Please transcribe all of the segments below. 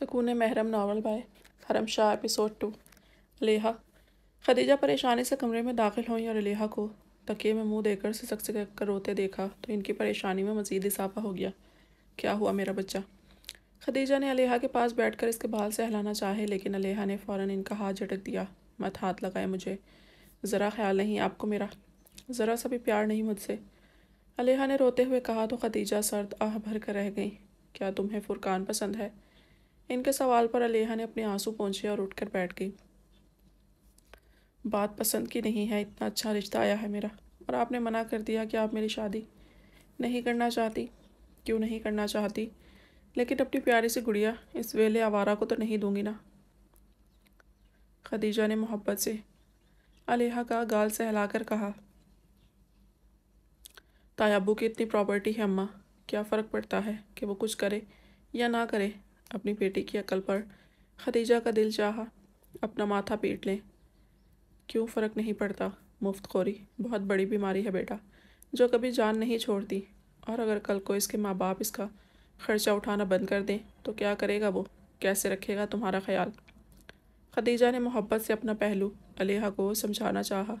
सकून महरम novel by Haram Shah episode two Leha Khadija परेशानी से कमरे में दाखिल हुई और लेहा को तकिए में मुंह देकर से सक कर रोते देखा तो इनकी परेशानी में मज़ीद इजाफा हो गया क्या हुआ मेरा बच्चा खदीजा ने अलेहा के पास बैठकर इसके बाल से हलाना चाहे लेकिन अलेहा ने फ़ौरन इनका हाथ झटक दिया मत हाथ लगाए मुझे ज़रा ख्याल नहीं आपको मेरा ज़रा सा भी प्यार नहीं मुझसे अलेहा ने रोते हुए कहा तो खदीजा सर्द आह भर कर रह गई क्या तुम्हें फुरकान पसंद है इनके सवाल पर अलेहा ने अपने आंसू पहुँचे और उठकर बैठ गई बात पसंद की नहीं है इतना अच्छा रिश्ता आया है मेरा और आपने मना कर दिया कि आप मेरी शादी नहीं करना चाहती क्यों नहीं करना चाहती लेकिन अपनी प्यारी सी गुड़िया इस वेले आवारा को तो नहीं दूंगी ना खदीजा ने मोहब्बत से अलेहा का गाल सहलाकर कहा तायाबू की इतनी प्रॉपर्टी है अम्मा क्या फ़र्क पड़ता है कि वो कुछ करे या ना करे अपनी बेटी की अकल पर खदीजा का दिल चाहा अपना माथा पीट लें क्यों फ़र्क नहीं पड़ता मुफ्त खोरी बहुत बड़ी बीमारी है बेटा जो कभी जान नहीं छोड़ती और अगर कल को इसके माँ बाप इसका खर्चा उठाना बंद कर दें तो क्या करेगा वो कैसे रखेगा तुम्हारा ख्याल खदीजा ने मोहब्बत से अपना पहलू अलेहा को समझाना चाहा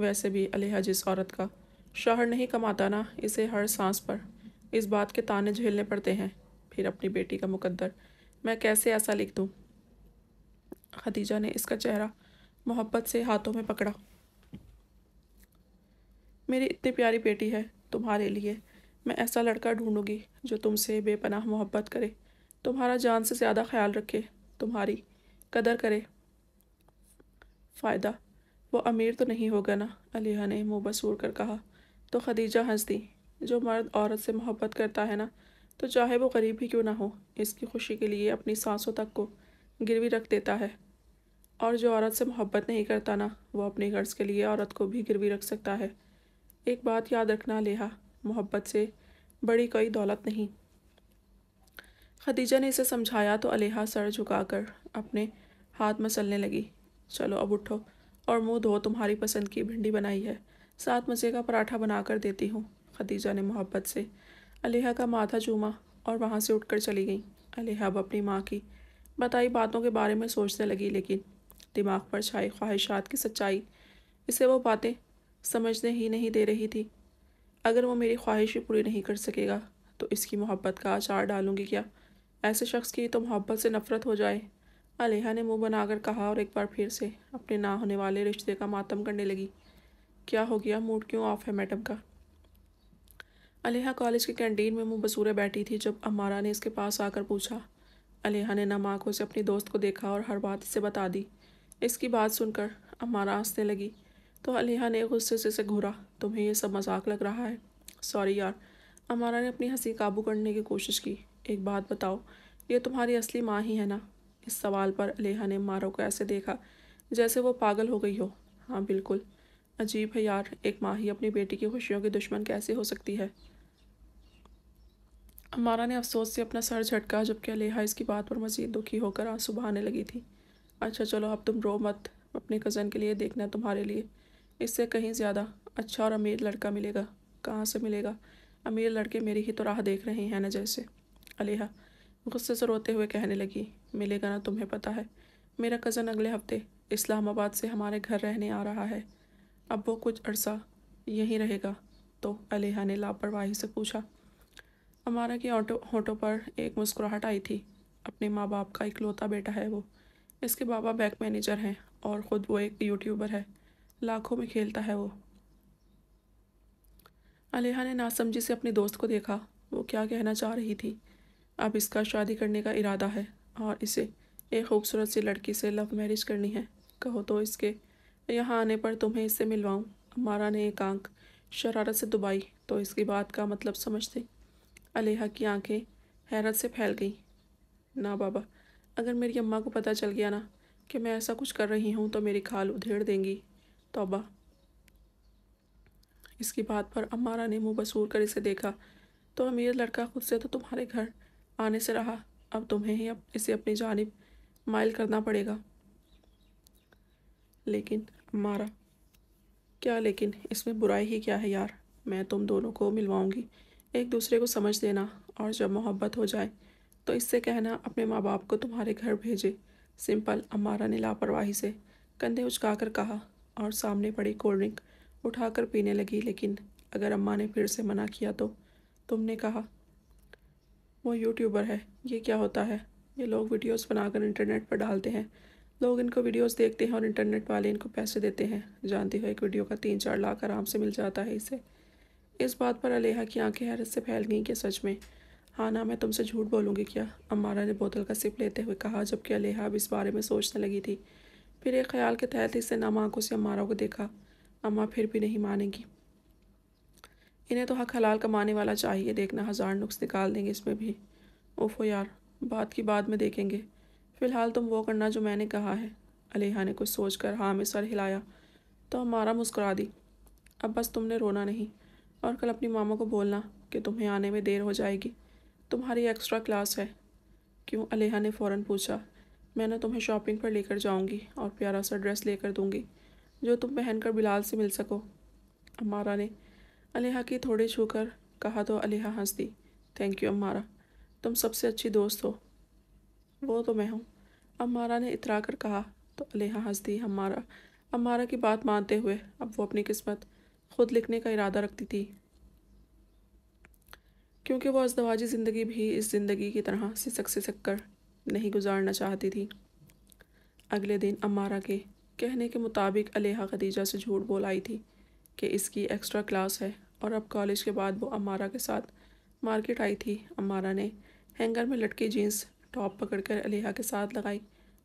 वैसे भी अलेहा जिस औरत का शहर नहीं कमाता ना इसे हर सांस पर इस बात के ताने झेलने पड़ते हैं फिर अपनी बेटी का मुकद्दर मैं कैसे ऐसा लिख दूँ खदीजा ने इसका चेहरा मोहब्बत से हाथों में पकड़ा मेरी इतनी प्यारी बेटी है तुम्हारे लिए मैं ऐसा लड़का ढूंढूंगी जो तुमसे बेपनाह मोहब्बत करे तुम्हारा जान से ज़्यादा ख्याल रखे तुम्हारी कदर करे फ़ायदा वो अमीर तो नहीं होगा ना अलिया ने मुँह बसूर कर कहा तो खदीजा हंस दी जो मर्द औरत से मोहब्बत करता है ना तो चाहे वो गरीब ही क्यों ना हो इसकी खुशी के लिए अपनी सांसों तक को गिरवी रख देता है और जो औरत से मोहब्बत नहीं करता ना वो अपने गर्ज के लिए औरत को भी गिरवी रख सकता है एक बात याद रखना लेहा मोहब्बत से बड़ी कोई दौलत नहीं खदीजा ने इसे समझाया तो अलेहा सर झुकाकर अपने हाथ मसलने लगी चलो अब उठो और मुंह धो तुम्हारी पसंद की भिंडी बनाई है साथ मज़े का पराठा बनाकर देती हूँ खदीजा ने मोहब्बत से अलेहा का माथा चूमा और वहाँ से उठकर चली गई अलेहा अब अपनी माँ की बताई बातों के बारे में सोचने लगी लेकिन दिमाग पर छाई ख्वाहिशात की सच्चाई इसे वो बातें समझने ही नहीं दे रही थी अगर वो मेरी भी पूरी नहीं कर सकेगा तो इसकी मोहब्बत का आचार डालूंगी क्या ऐसे शख्स की तो मोहब्बत से नफरत हो जाए अलेहा ने मुंह बनाकर कहा और एक बार फिर से अपने ना होने वाले रिश्ते का मातम करने लगी क्या हो गया मूड क्यों ऑफ है मैडम का अलेहा कॉलेज की कैंटीन में मुँह बैठी थी जब अमारा ने इसके पास आकर पूछा अलेहा ने नम आँखों से अपनी दोस्त को देखा और हर बात इसे बता दी इसकी बात सुनकर अमारा हंसने लगी तो अलेहा ने गुस्से से इसे घूरा तुम्हें यह सब मजाक लग रहा है सॉरी यार अमारा ने अपनी हंसी काबू करने की कोशिश की एक बात बताओ ये तुम्हारी असली माँ ही है ना इस सवाल पर अलेहा ने मारो को ऐसे देखा जैसे वो पागल हो गई हो हाँ बिल्कुल अजीब है यार एक माँ ही अपनी बेटी की खुशियों की दुश्मन कैसे हो सकती है हमारा ने अफसोस से अपना सर झटका जबकि अलेहा इसकी बात पर मज़ीद दुखी होकर आंसू बहाने लगी थी अच्छा चलो अब तुम रो मत अपने कज़न के लिए देखना तुम्हारे लिए इससे कहीं ज़्यादा अच्छा और अमीर लड़का मिलेगा कहाँ से मिलेगा अमीर लड़के मेरी ही तो राह देख रहे हैं ना जैसे अलेहा गुस्से से रोते हुए कहने लगी मिलेगा ना तुम्हें पता है मेरा कज़न अगले हफ्ते इस्लामाबाद से हमारे घर रहने आ रहा है अब वो कुछ अरसा यहीं रहेगा तो अलेहा ने लापरवाही से पूछा अमारा के ऑटो होटों पर एक मुस्कुराहट आई थी अपने माँ बाप का इकलौता बेटा है वो इसके बाबा बैंक मैनेजर हैं और ख़ुद वो एक यूट्यूबर है लाखों में खेलता है वो अलेहा ने नासमझी से अपने दोस्त को देखा वो क्या कहना चाह रही थी अब इसका शादी करने का इरादा है और इसे एक खूबसूरत सी लड़की से लव मैरिज करनी है कहो तो इसके यहाँ आने पर तुम्हें इससे मिलवाऊँ अमारा ने एक आंख शरारत से दुबाई तो इसकी बात का मतलब समझते अलेहा की आंखें हैरत से फैल गईं ना बाबा अगर मेरी अम्मा को पता चल गया ना कि मैं ऐसा कुछ कर रही हूँ तो मेरी खाल उधेड़ देंगी तोबा इसकी बात पर अम्मारा ने मुंह बसूर कर इसे देखा तो अमीर लड़का खुद से तो तुम्हारे घर आने से रहा अब तुम्हें ही अब इसे अपनी जानब माइल करना पड़ेगा लेकिन अम्मारा क्या लेकिन इसमें बुराई ही क्या है यार मैं तुम दोनों को मिलवाऊंगी एक दूसरे को समझ देना और जब मोहब्बत हो जाए तो इससे कहना अपने माँ बाप को तुम्हारे घर भेजे सिंपल अमारा ने लापरवाही से कंधे उचका कर कहा और सामने पड़ी कोल्ड ड्रिंक उठाकर पीने लगी लेकिन अगर अम्मा ने फिर से मना किया तो तुमने कहा वो यूट्यूबर है ये क्या होता है ये लोग वीडियोस बनाकर इंटरनेट पर डालते हैं लोग इनको वीडियोस देखते हैं और इंटरनेट वाले इनको पैसे देते हैं जानती हो एक वीडियो का तीन चार लाख आराम से मिल जाता है इसे इस बात पर अलेहा की आंखें हैरत से फैल गईं कि सच में हाँ ना मैं तुमसे झूठ बोलूँगी क्या अमारा ने बोतल का सिप लेते हुए कहा जबकि अलेहा अब इस बारे में सोचने लगी थी फिर एक ख्याल के तहत इसने नम आंखों से अमारा को देखा अम्मा फिर भी नहीं मानेगी इन्हें तो हक हलाल कमाने वाला चाहिए देखना हज़ार नुक्स निकाल देंगे इसमें भी ओफो यार बात की बाद में देखेंगे फ़िलहाल तुम वो करना जो मैंने कहा है अलेहा ने कुछ सोच कर हाँ में सर हिलाया तो हमारा मुस्कुरा दी अब बस तुमने रोना नहीं और कल अपनी मामा को बोलना कि तुम्हें आने में देर हो जाएगी तुम्हारी एक्स्ट्रा क्लास है क्यों अलेहा ने फ़ौरन पूछा मैं ना तुम्हें शॉपिंग पर लेकर जाऊंगी और प्यारा सा ड्रेस लेकर दूंगी जो तुम पहनकर बिलाल से मिल सको अमारा ने अलेहा की थोड़ी छूकर कहा तो अलेहा हंस दी थैंक यू अमारा तुम सबसे अच्छी दोस्त हो वो तो मैं हूँ अमारा ने इतरा कर कहा तो अलेहा हंस दी हमारा अमारा की बात मानते हुए अब वो अपनी किस्मत ख़ुद लिखने का इरादा रखती थी क्योंकि वह अजदवाजी ज़िंदगी भी इस ज़िंदगी की तरह सिसक सिसक कर नहीं गुजारना चाहती थी अगले दिन अमारा के कहने के मुताबिक अलेहा खदीजा से झूठ बोल आई थी कि इसकी एक्स्ट्रा क्लास है और अब कॉलेज के बाद वो अमारा के साथ मार्केट आई थी अमारा ने हैंगर में लटकी जीन्स टॉप पकड़कर अलेहा के साथ लगाई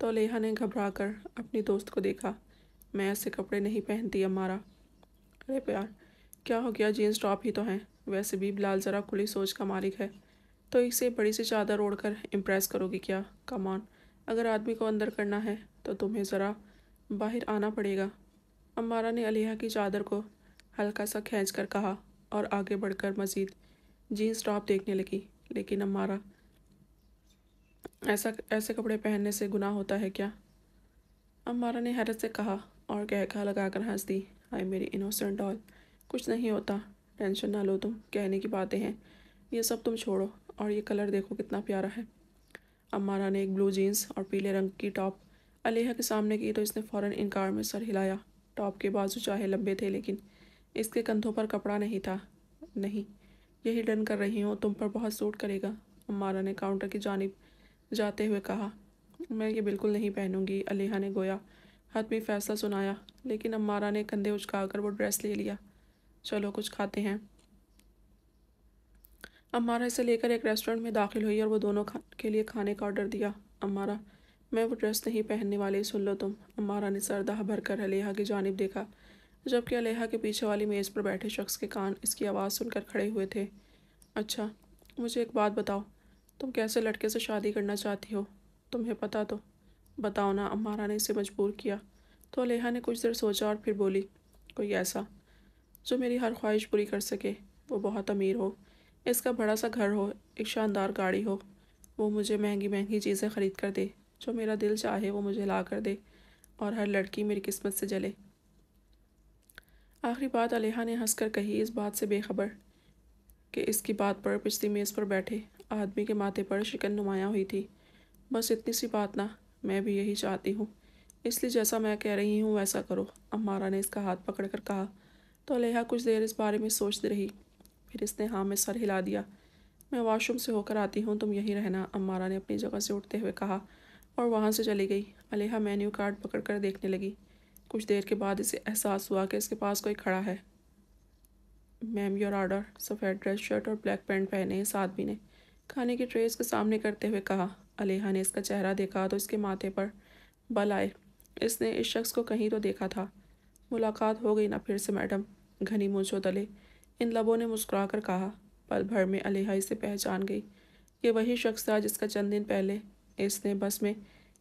तो अलेहा ने घबरा कर अपनी दोस्त को देखा मैं ऐसे कपड़े नहीं पहनती अमारा अरे प्यार क्या हो गया जीन्स टॉप ही तो हैं वैसे भी बिलाल ज़रा खुली सोच का मालिक है तो इसे बड़ी सी चादर ओढ़ कर इम्प्रेस करोगे क्या कमान अगर आदमी को अंदर करना है तो तुम्हें ज़रा बाहर आना पड़ेगा अम्बारा ने अलिया की चादर को हल्का सा खींच कर कहा और आगे बढ़कर मज़ीद जीन्स टॉप देखने लगी लेकिन अम्बारा ऐसा ऐसे कपड़े पहनने से गुनाह होता है क्या अम्बारा ने हैरत से कहा और कहका लगाकर हंस दी हाय मेरी इनोसेंट डॉल कुछ नहीं होता टेंशन ना लो तुम कहने की बातें हैं ये सब तुम छोड़ो और ये कलर देखो कितना प्यारा है अम्मारा ने एक ब्लू जीन्स और पीले रंग की टॉप अलेहा के सामने की तो इसने फ़ौरन इनकार में सर हिलाया टॉप के बाजू चाहे लंबे थे लेकिन इसके कंधों पर कपड़ा नहीं था नहीं यही डन कर रही हूँ तुम पर बहुत सूट करेगा अम्मारा ने काउंटर की जानब जाते हुए कहा मैं ये बिल्कुल नहीं पहनूंगी अलेहा ने गोया हतमी फैसला सुनाया लेकिन अम्मारा ने कंधे उचकाकर वो ड्रेस ले लिया चलो कुछ खाते हैं अम्मारा इसे लेकर एक रेस्टोरेंट में दाखिल हुई और वो दोनों खा के लिए खाने का ऑर्डर दिया अम्मारा मैं वो ड्रेस नहीं पहनने वाली सुन लो तुम अम्मारा ने सरदाह भरकर अलेहा की जानब देखा जबकि अलेहा के पीछे वाली मेज़ पर बैठे शख्स के कान इसकी आवाज़ सुनकर खड़े हुए थे अच्छा मुझे एक बात बताओ तुम कैसे लड़के से शादी करना चाहती हो तुम्हें पता तो बताओ ना अम्मारा ने इसे मजबूर किया तो अलेहा ने कुछ देर सोचा और फिर बोली कोई ऐसा जो मेरी हर ख्वाहिश पूरी कर सके वो बहुत अमीर हो इसका बड़ा सा घर हो एक शानदार गाड़ी हो वो मुझे महंगी महंगी चीज़ें ख़रीद कर दे जो मेरा दिल चाहे वो मुझे ला कर दे और हर लड़की मेरी किस्मत से जले आखिरी बात अलेहा ने हंसकर कही इस बात से बेखबर कि इसकी बात पर पिछली मेज़ पर बैठे आदमी के माथे पर शिकन नुमाया हुई थी बस इतनी सी बात ना मैं भी यही चाहती हूँ इसलिए जैसा मैं कह रही हूँ वैसा करो अम्मारा ने इसका हाथ पकड़ कर कहा तो अलेहा कुछ देर इस बारे में सोचती रही फिर इसने हाँ में सर हिला दिया मैं वॉशरूम से होकर आती हूँ तुम यहीं रहना अम्मारा ने अपनी जगह से उठते हुए कहा और वहाँ से चली गई अलेहा मेन्यू कार्ड पकड़ कर देखने लगी कुछ देर के बाद इसे एहसास हुआ कि इसके पास कोई खड़ा है मैम योर आर्डर सफ़ेद ड्रेस शर्ट और ब्लैक पैंट पहने इस आदमी ने खाने की ट्रेस के सामने करते हुए कहा अलेहा ने इसका चेहरा देखा तो इसके माथे पर बल आए इसने इस शख्स को कहीं तो देखा था मुलाकात हो गई ना फिर से मैडम घनी मुझो तले इन लबों ने मुस्कुरा कर कहा पल भर में अलीहाई से पहचान गई ये वही शख्स था जिसका चंद दिन पहले इसने बस में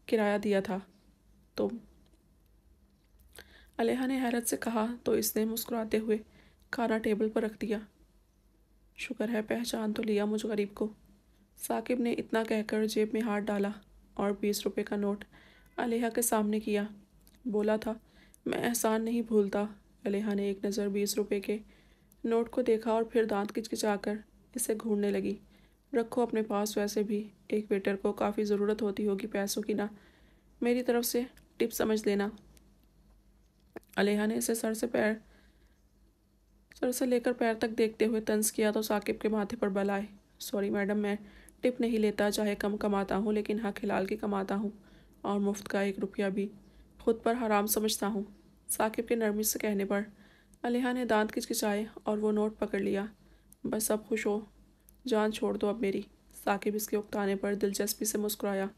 किराया दिया था तो अलेहा ने हैरत से कहा तो इसने मुस्कुराते हुए खाना टेबल पर रख दिया शुक्र है पहचान तो लिया मुझ गरीब को साकिब ने इतना कहकर जेब में हाथ डाला और बीस रुपये का नोट अलेहा के सामने किया बोला था मैं एहसान नहीं भूलता अलेहा ने एक नज़र बीस रुपए के नोट को देखा और फिर दांत किचकिचाकर इसे घूरने लगी रखो अपने पास वैसे भी एक वेटर को काफ़ी ज़रूरत होती होगी पैसों की ना मेरी तरफ से टिप समझ लेना अलेहा ने इसे सर से पैर सर से लेकर पैर तक देखते हुए तंज किया तो साकिब के माथे पर बल आए सॉरी मैडम मैं टिप नहीं लेता चाहे कम कमाता हूँ लेकिन हक हाँ, हिलाल की कमाता हूँ और मुफ्त का एक रुपया भी खुद पर हराम समझता हूँ साकिब के नरमी से कहने पर अलिहा ने दांत किचकिचाए और वो नोट पकड़ लिया बस अब खुश हो जान छोड़ दो अब मेरी साकिब इसके उकताने पर दिलचस्पी से मुस्कुराया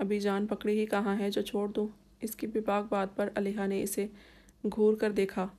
अभी जान पकड़ी ही कहाँ है जो छोड़ दूँ इसकी बेबाक बात पर अलिहा ने इसे घूर कर देखा